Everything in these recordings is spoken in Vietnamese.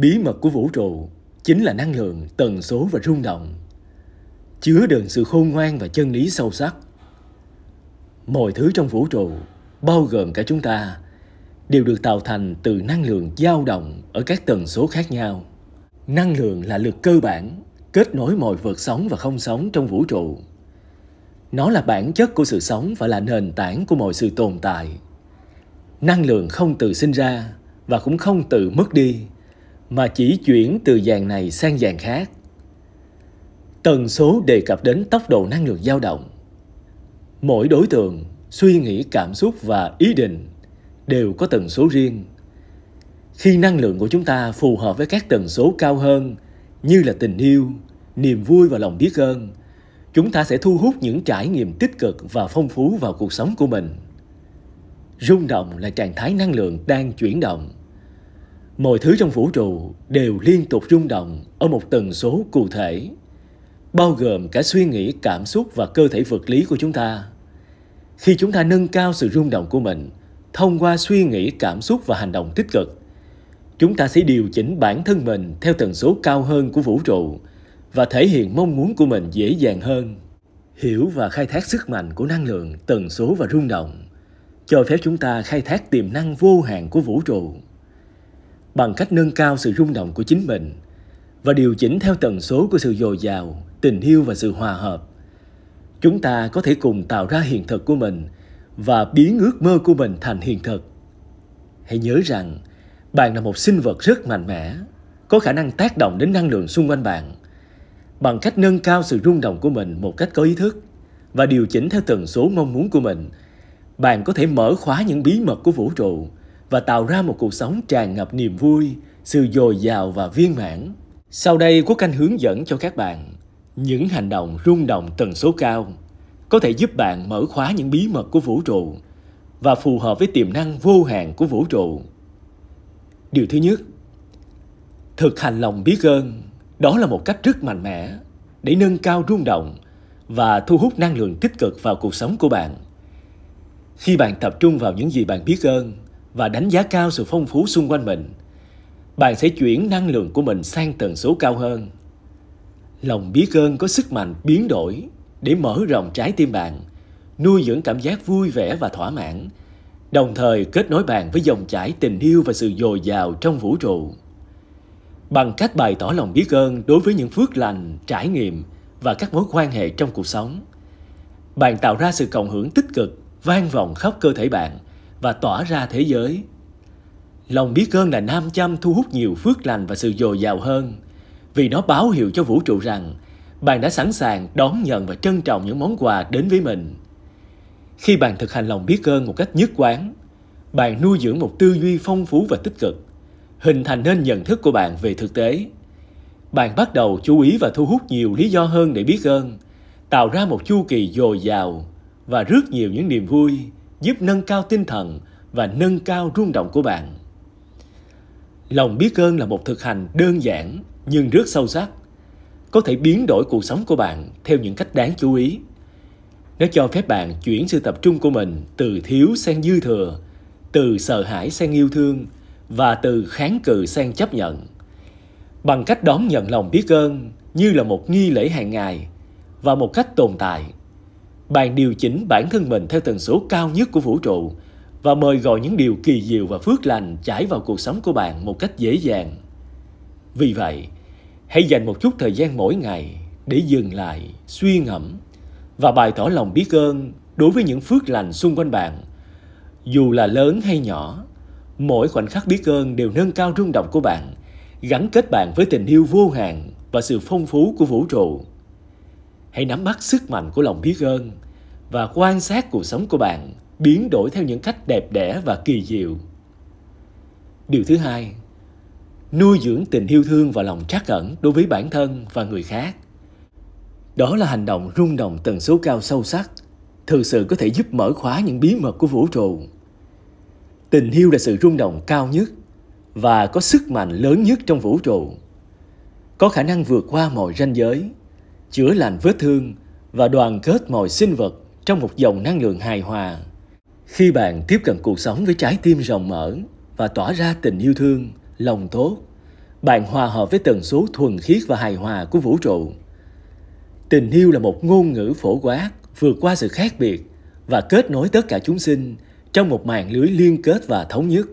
Bí mật của vũ trụ chính là năng lượng, tần số và rung động, chứa đựng sự khôn ngoan và chân lý sâu sắc. Mọi thứ trong vũ trụ, bao gồm cả chúng ta, đều được tạo thành từ năng lượng dao động ở các tần số khác nhau. Năng lượng là lực cơ bản kết nối mọi vật sống và không sống trong vũ trụ. Nó là bản chất của sự sống và là nền tảng của mọi sự tồn tại. Năng lượng không tự sinh ra và cũng không tự mất đi mà chỉ chuyển từ dàn này sang dàn khác. Tần số đề cập đến tốc độ năng lượng dao động. Mỗi đối tượng, suy nghĩ, cảm xúc và ý định đều có tần số riêng. Khi năng lượng của chúng ta phù hợp với các tần số cao hơn như là tình yêu, niềm vui và lòng biết ơn, chúng ta sẽ thu hút những trải nghiệm tích cực và phong phú vào cuộc sống của mình. Rung động là trạng thái năng lượng đang chuyển động mọi thứ trong vũ trụ đều liên tục rung động ở một tần số cụ thể, bao gồm cả suy nghĩ, cảm xúc và cơ thể vật lý của chúng ta. Khi chúng ta nâng cao sự rung động của mình thông qua suy nghĩ, cảm xúc và hành động tích cực, chúng ta sẽ điều chỉnh bản thân mình theo tần số cao hơn của vũ trụ và thể hiện mong muốn của mình dễ dàng hơn. Hiểu và khai thác sức mạnh của năng lượng, tần số và rung động cho phép chúng ta khai thác tiềm năng vô hạn của vũ trụ bằng cách nâng cao sự rung động của chính mình và điều chỉnh theo tần số của sự dồi dào, tình yêu và sự hòa hợp. Chúng ta có thể cùng tạo ra hiện thực của mình và biến ước mơ của mình thành hiện thực. Hãy nhớ rằng, bạn là một sinh vật rất mạnh mẽ, có khả năng tác động đến năng lượng xung quanh bạn bằng cách nâng cao sự rung động của mình một cách có ý thức và điều chỉnh theo tần số mong muốn của mình. Bạn có thể mở khóa những bí mật của vũ trụ và tạo ra một cuộc sống tràn ngập niềm vui, sự dồi dào và viên mãn. Sau đây Quốc Anh hướng dẫn cho các bạn những hành động rung động tần số cao có thể giúp bạn mở khóa những bí mật của vũ trụ và phù hợp với tiềm năng vô hạn của vũ trụ. Điều thứ nhất, thực hành lòng biết ơn, đó là một cách rất mạnh mẽ để nâng cao rung động và thu hút năng lượng tích cực vào cuộc sống của bạn. Khi bạn tập trung vào những gì bạn biết ơn, và đánh giá cao sự phong phú xung quanh mình bạn sẽ chuyển năng lượng của mình sang tần số cao hơn lòng biết ơn có sức mạnh biến đổi để mở rộng trái tim bạn nuôi dưỡng cảm giác vui vẻ và thỏa mãn đồng thời kết nối bạn với dòng chảy tình yêu và sự dồi dào trong vũ trụ bằng cách bày tỏ lòng biết ơn đối với những phước lành trải nghiệm và các mối quan hệ trong cuộc sống bạn tạo ra sự cộng hưởng tích cực vang vọng khắp cơ thể bạn và tỏa ra thế giới. Lòng biết ơn là nam châm thu hút nhiều phước lành và sự dồi dào hơn, vì nó báo hiệu cho vũ trụ rằng bạn đã sẵn sàng đón nhận và trân trọng những món quà đến với mình. Khi bạn thực hành lòng biết ơn một cách nhất quán, bạn nuôi dưỡng một tư duy phong phú và tích cực, hình thành nên nhận thức của bạn về thực tế. Bạn bắt đầu chú ý và thu hút nhiều lý do hơn để biết ơn, tạo ra một chu kỳ dồi dào và rất nhiều những niềm vui giúp nâng cao tinh thần và nâng cao rung động của bạn. Lòng biết ơn là một thực hành đơn giản nhưng rất sâu sắc, có thể biến đổi cuộc sống của bạn theo những cách đáng chú ý. Nó cho phép bạn chuyển sự tập trung của mình từ thiếu sang dư thừa, từ sợ hãi sang yêu thương và từ kháng cự sang chấp nhận. Bằng cách đón nhận lòng biết ơn như là một nghi lễ hàng ngày và một cách tồn tại bạn điều chỉnh bản thân mình theo tần số cao nhất của vũ trụ và mời gọi những điều kỳ diệu và phước lành chảy vào cuộc sống của bạn một cách dễ dàng. Vì vậy, hãy dành một chút thời gian mỗi ngày để dừng lại, suy ngẫm và bày tỏ lòng biết ơn đối với những phước lành xung quanh bạn. Dù là lớn hay nhỏ, mỗi khoảnh khắc biết ơn đều nâng cao rung động của bạn, gắn kết bạn với tình yêu vô hạn và sự phong phú của vũ trụ hãy nắm bắt sức mạnh của lòng biết ơn và quan sát cuộc sống của bạn biến đổi theo những cách đẹp đẽ và kỳ diệu điều thứ hai nuôi dưỡng tình yêu thương và lòng trắc ẩn đối với bản thân và người khác đó là hành động rung động tần số cao sâu sắc thực sự có thể giúp mở khóa những bí mật của vũ trụ tình yêu là sự rung động cao nhất và có sức mạnh lớn nhất trong vũ trụ có khả năng vượt qua mọi ranh giới chữa lành vết thương và đoàn kết mọi sinh vật trong một dòng năng lượng hài hòa. Khi bạn tiếp cận cuộc sống với trái tim rộng mở và tỏa ra tình yêu thương, lòng tốt, bạn hòa hợp với tần số thuần khiết và hài hòa của vũ trụ. Tình yêu là một ngôn ngữ phổ quát vượt qua sự khác biệt và kết nối tất cả chúng sinh trong một mạng lưới liên kết và thống nhất.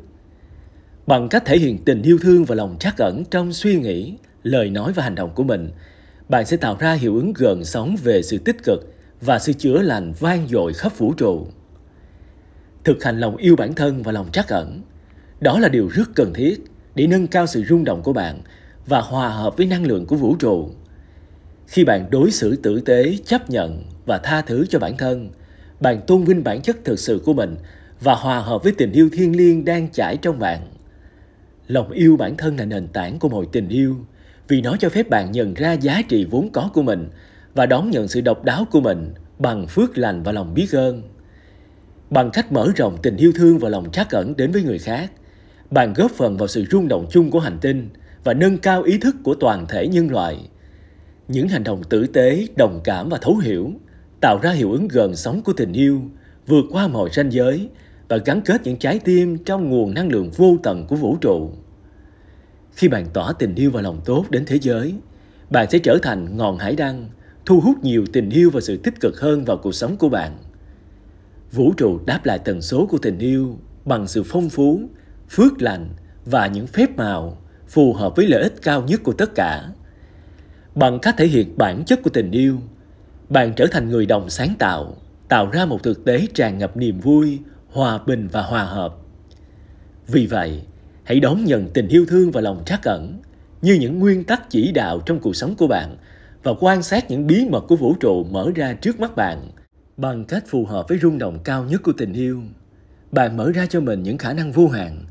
Bằng cách thể hiện tình yêu thương và lòng trắc ẩn trong suy nghĩ, lời nói và hành động của mình – bạn sẽ tạo ra hiệu ứng gần sóng về sự tích cực và sự chữa lành vang dội khắp vũ trụ. Thực hành lòng yêu bản thân và lòng trắc ẩn. Đó là điều rất cần thiết để nâng cao sự rung động của bạn và hòa hợp với năng lượng của vũ trụ. Khi bạn đối xử tử tế, chấp nhận và tha thứ cho bản thân, bạn tôn vinh bản chất thực sự của mình và hòa hợp với tình yêu thiêng liêng đang chảy trong bạn. Lòng yêu bản thân là nền tảng của mọi tình yêu, vì nó cho phép bạn nhận ra giá trị vốn có của mình và đón nhận sự độc đáo của mình bằng phước lành và lòng biết ơn. Bằng cách mở rộng tình yêu thương và lòng trắc ẩn đến với người khác, bạn góp phần vào sự rung động chung của hành tinh và nâng cao ý thức của toàn thể nhân loại. Những hành động tử tế, đồng cảm và thấu hiểu tạo ra hiệu ứng gần sóng của tình yêu, vượt qua mọi ranh giới và gắn kết những trái tim trong nguồn năng lượng vô tận của vũ trụ. Khi bạn tỏ tình yêu và lòng tốt đến thế giới, bạn sẽ trở thành ngọn hải đăng, thu hút nhiều tình yêu và sự tích cực hơn vào cuộc sống của bạn. Vũ trụ đáp lại tần số của tình yêu bằng sự phong phú, phước lành và những phép màu phù hợp với lợi ích cao nhất của tất cả. Bằng cách thể hiện bản chất của tình yêu, bạn trở thành người đồng sáng tạo, tạo ra một thực tế tràn ngập niềm vui, hòa bình và hòa hợp. Vì vậy, Hãy đón nhận tình yêu thương và lòng trắc ẩn như những nguyên tắc chỉ đạo trong cuộc sống của bạn và quan sát những bí mật của vũ trụ mở ra trước mắt bạn bằng cách phù hợp với rung động cao nhất của tình yêu. Bạn mở ra cho mình những khả năng vô hạn,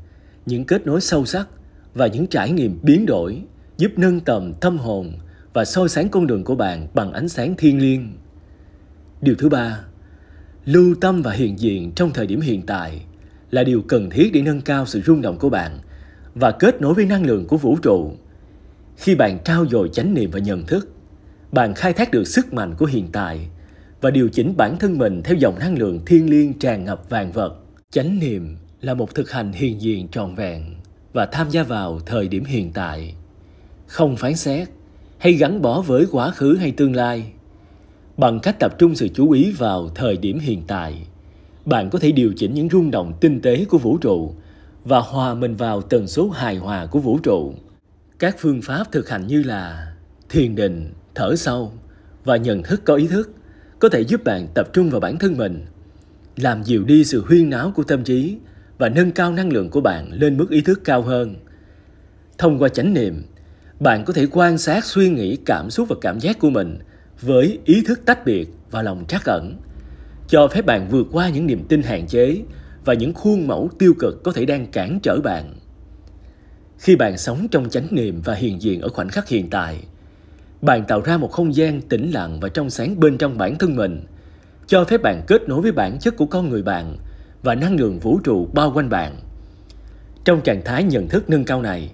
những kết nối sâu sắc và những trải nghiệm biến đổi giúp nâng tầm tâm hồn và soi sáng con đường của bạn bằng ánh sáng thiên liêng. Điều thứ ba, lưu tâm và hiện diện trong thời điểm hiện tại – là điều cần thiết để nâng cao sự rung động của bạn và kết nối với năng lượng của vũ trụ. Khi bạn trao dồi chánh niệm và nhận thức, bạn khai thác được sức mạnh của hiện tại và điều chỉnh bản thân mình theo dòng năng lượng thiên liêng tràn ngập vàng vật. Chánh niệm là một thực hành hiền diện trọn vẹn và tham gia vào thời điểm hiện tại, không phán xét hay gắn bó với quá khứ hay tương lai bằng cách tập trung sự chú ý vào thời điểm hiện tại bạn có thể điều chỉnh những rung động tinh tế của vũ trụ và hòa mình vào tần số hài hòa của vũ trụ. Các phương pháp thực hành như là thiền định, thở sâu và nhận thức có ý thức có thể giúp bạn tập trung vào bản thân mình, làm dịu đi sự huyên náo của tâm trí và nâng cao năng lượng của bạn lên mức ý thức cao hơn. Thông qua chánh niệm, bạn có thể quan sát suy nghĩ, cảm xúc và cảm giác của mình với ý thức tách biệt và lòng trắc ẩn cho phép bạn vượt qua những niềm tin hạn chế và những khuôn mẫu tiêu cực có thể đang cản trở bạn. Khi bạn sống trong chánh niệm và hiền diện ở khoảnh khắc hiện tại, bạn tạo ra một không gian tĩnh lặng và trong sáng bên trong bản thân mình, cho phép bạn kết nối với bản chất của con người bạn và năng lượng vũ trụ bao quanh bạn. Trong trạng thái nhận thức nâng cao này,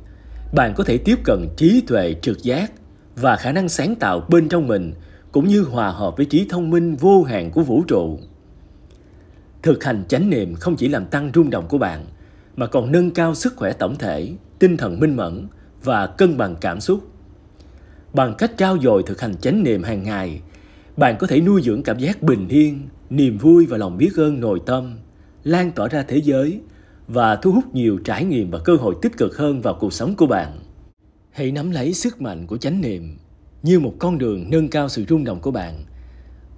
bạn có thể tiếp cận trí tuệ trực giác và khả năng sáng tạo bên trong mình – cũng như hòa hợp với trí thông minh vô hạn của vũ trụ. Thực hành chánh niệm không chỉ làm tăng rung động của bạn, mà còn nâng cao sức khỏe tổng thể, tinh thần minh mẫn và cân bằng cảm xúc. Bằng cách trao dồi thực hành chánh niệm hàng ngày, bạn có thể nuôi dưỡng cảm giác bình yên, niềm vui và lòng biết ơn nội tâm, lan tỏa ra thế giới và thu hút nhiều trải nghiệm và cơ hội tích cực hơn vào cuộc sống của bạn. Hãy nắm lấy sức mạnh của chánh niệm như một con đường nâng cao sự rung động của bạn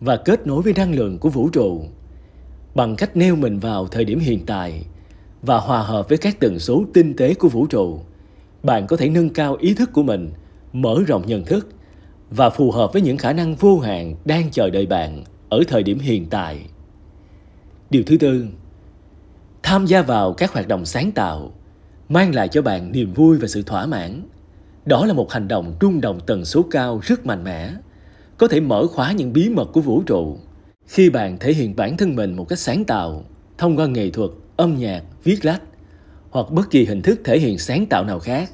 và kết nối với năng lượng của vũ trụ bằng cách neo mình vào thời điểm hiện tại và hòa hợp với các tần số tinh tế của vũ trụ bạn có thể nâng cao ý thức của mình mở rộng nhận thức và phù hợp với những khả năng vô hạn đang chờ đợi bạn ở thời điểm hiện tại điều thứ tư tham gia vào các hoạt động sáng tạo mang lại cho bạn niềm vui và sự thỏa mãn đó là một hành động rung động tần số cao rất mạnh mẽ, có thể mở khóa những bí mật của vũ trụ. Khi bạn thể hiện bản thân mình một cách sáng tạo, thông qua nghệ thuật, âm nhạc, viết lách, hoặc bất kỳ hình thức thể hiện sáng tạo nào khác,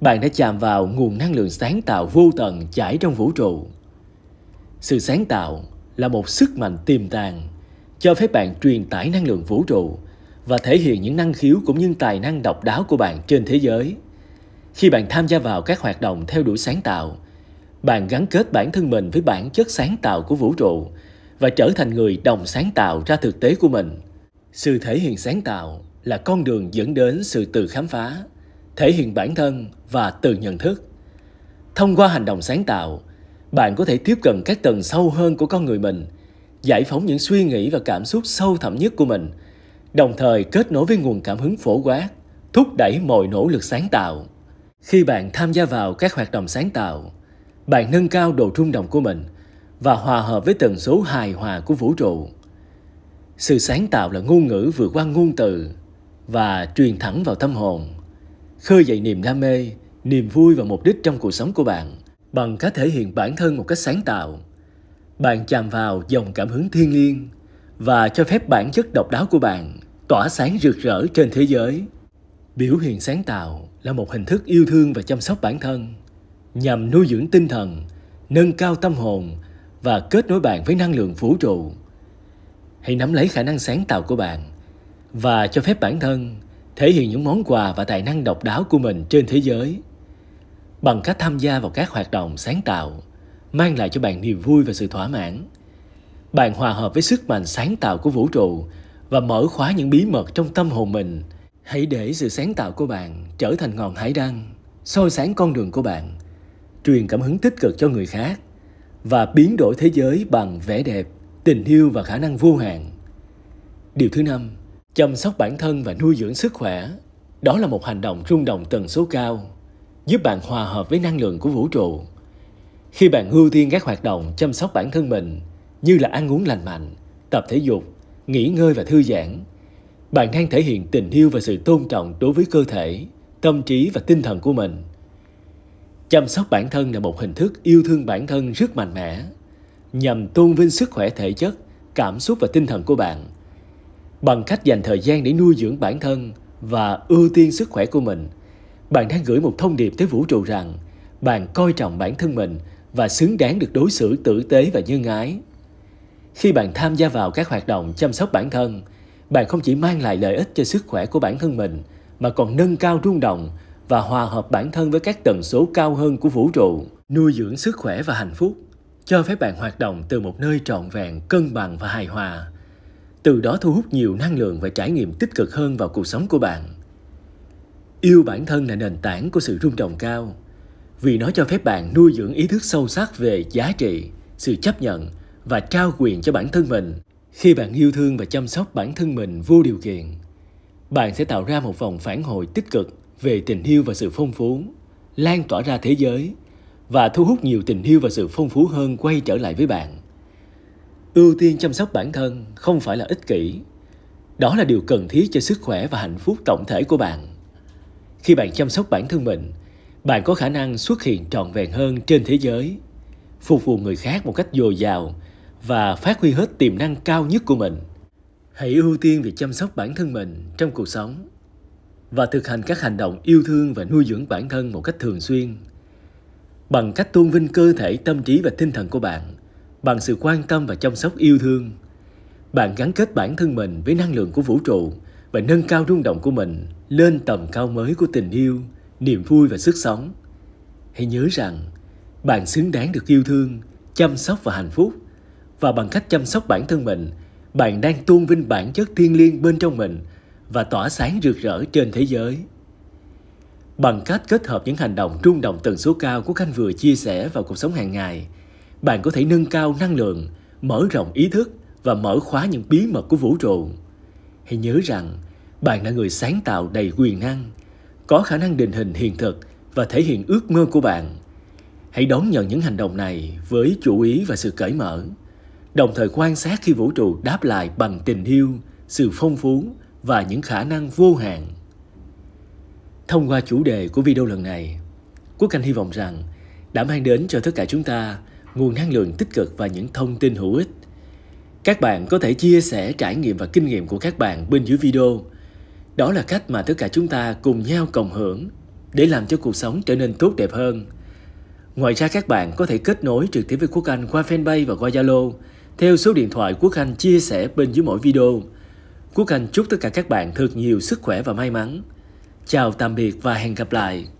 bạn đã chạm vào nguồn năng lượng sáng tạo vô tận chảy trong vũ trụ. Sự sáng tạo là một sức mạnh tiềm tàng, cho phép bạn truyền tải năng lượng vũ trụ và thể hiện những năng khiếu cũng như tài năng độc đáo của bạn trên thế giới. Khi bạn tham gia vào các hoạt động theo đuổi sáng tạo, bạn gắn kết bản thân mình với bản chất sáng tạo của vũ trụ và trở thành người đồng sáng tạo ra thực tế của mình. Sự thể hiện sáng tạo là con đường dẫn đến sự tự khám phá, thể hiện bản thân và tự nhận thức. Thông qua hành động sáng tạo, bạn có thể tiếp cận các tầng sâu hơn của con người mình, giải phóng những suy nghĩ và cảm xúc sâu thẳm nhất của mình, đồng thời kết nối với nguồn cảm hứng phổ quát, thúc đẩy mọi nỗ lực sáng tạo. Khi bạn tham gia vào các hoạt động sáng tạo, bạn nâng cao độ rung động của mình và hòa hợp với tần số hài hòa của vũ trụ. Sự sáng tạo là ngôn ngữ vượt qua ngôn từ và truyền thẳng vào tâm hồn, khơi dậy niềm đam mê, niềm vui và mục đích trong cuộc sống của bạn bằng cách thể hiện bản thân một cách sáng tạo. Bạn chạm vào dòng cảm hứng thiên liêng và cho phép bản chất độc đáo của bạn tỏa sáng rực rỡ trên thế giới. Biểu hiện sáng tạo là một hình thức yêu thương và chăm sóc bản thân nhằm nuôi dưỡng tinh thần nâng cao tâm hồn và kết nối bạn với năng lượng vũ trụ hãy nắm lấy khả năng sáng tạo của bạn và cho phép bản thân thể hiện những món quà và tài năng độc đáo của mình trên thế giới bằng cách tham gia vào các hoạt động sáng tạo mang lại cho bạn niềm vui và sự thỏa mãn bạn hòa hợp với sức mạnh sáng tạo của vũ trụ và mở khóa những bí mật trong tâm hồn mình Hãy để sự sáng tạo của bạn trở thành ngọn hải đăng, soi sáng con đường của bạn, truyền cảm hứng tích cực cho người khác và biến đổi thế giới bằng vẻ đẹp, tình yêu và khả năng vô hạn. Điều thứ năm, chăm sóc bản thân và nuôi dưỡng sức khỏe. Đó là một hành động rung động tần số cao, giúp bạn hòa hợp với năng lượng của vũ trụ. Khi bạn ưu tiên các hoạt động chăm sóc bản thân mình như là ăn uống lành mạnh, tập thể dục, nghỉ ngơi và thư giãn, bạn đang thể hiện tình yêu và sự tôn trọng đối với cơ thể, tâm trí và tinh thần của mình. Chăm sóc bản thân là một hình thức yêu thương bản thân rất mạnh mẽ, nhằm tôn vinh sức khỏe thể chất, cảm xúc và tinh thần của bạn. Bằng cách dành thời gian để nuôi dưỡng bản thân và ưu tiên sức khỏe của mình, bạn đang gửi một thông điệp tới vũ trụ rằng bạn coi trọng bản thân mình và xứng đáng được đối xử tử tế và nhân ái. Khi bạn tham gia vào các hoạt động chăm sóc bản thân, bạn không chỉ mang lại lợi ích cho sức khỏe của bản thân mình mà còn nâng cao rung động và hòa hợp bản thân với các tần số cao hơn của vũ trụ, nuôi dưỡng sức khỏe và hạnh phúc, cho phép bạn hoạt động từ một nơi trọn vẹn, cân bằng và hài hòa. Từ đó thu hút nhiều năng lượng và trải nghiệm tích cực hơn vào cuộc sống của bạn. Yêu bản thân là nền tảng của sự rung động cao, vì nó cho phép bạn nuôi dưỡng ý thức sâu sắc về giá trị, sự chấp nhận và trao quyền cho bản thân mình khi bạn yêu thương và chăm sóc bản thân mình vô điều kiện bạn sẽ tạo ra một vòng phản hồi tích cực về tình yêu và sự phong phú lan tỏa ra thế giới và thu hút nhiều tình yêu và sự phong phú hơn quay trở lại với bạn ưu tiên chăm sóc bản thân không phải là ích kỷ đó là điều cần thiết cho sức khỏe và hạnh phúc tổng thể của bạn khi bạn chăm sóc bản thân mình bạn có khả năng xuất hiện trọn vẹn hơn trên thế giới phục vụ người khác một cách dồi dào và phát huy hết tiềm năng cao nhất của mình. Hãy ưu tiên việc chăm sóc bản thân mình trong cuộc sống và thực hành các hành động yêu thương và nuôi dưỡng bản thân một cách thường xuyên bằng cách tôn vinh cơ thể, tâm trí và tinh thần của bạn bằng sự quan tâm và chăm sóc yêu thương. Bạn gắn kết bản thân mình với năng lượng của vũ trụ và nâng cao rung động của mình lên tầm cao mới của tình yêu, niềm vui và sức sống. Hãy nhớ rằng, bạn xứng đáng được yêu thương, chăm sóc và hạnh phúc và bằng cách chăm sóc bản thân mình, bạn đang tuôn vinh bản chất thiên liêng bên trong mình và tỏa sáng rực rỡ trên thế giới. Bằng cách kết hợp những hành động rung động tần số cao của Khanh vừa chia sẻ vào cuộc sống hàng ngày, bạn có thể nâng cao năng lượng, mở rộng ý thức và mở khóa những bí mật của vũ trụ. Hãy nhớ rằng, bạn là người sáng tạo đầy quyền năng, có khả năng định hình hiện thực và thể hiện ước mơ của bạn. Hãy đón nhận những hành động này với chủ ý và sự cởi mở đồng thời quan sát khi vũ trụ đáp lại bằng tình yêu, sự phong phú và những khả năng vô hạn. Thông qua chủ đề của video lần này, Quốc Anh hy vọng rằng đã mang đến cho tất cả chúng ta nguồn năng lượng tích cực và những thông tin hữu ích. Các bạn có thể chia sẻ trải nghiệm và kinh nghiệm của các bạn bên dưới video. Đó là cách mà tất cả chúng ta cùng nhau cộng hưởng để làm cho cuộc sống trở nên tốt đẹp hơn. Ngoài ra các bạn có thể kết nối trực tiếp với Quốc Anh qua fanpage và qua Zalo theo số điện thoại Quốc Khanh chia sẻ bên dưới mỗi video. Quốc Khanh chúc tất cả các bạn thật nhiều sức khỏe và may mắn. Chào tạm biệt và hẹn gặp lại.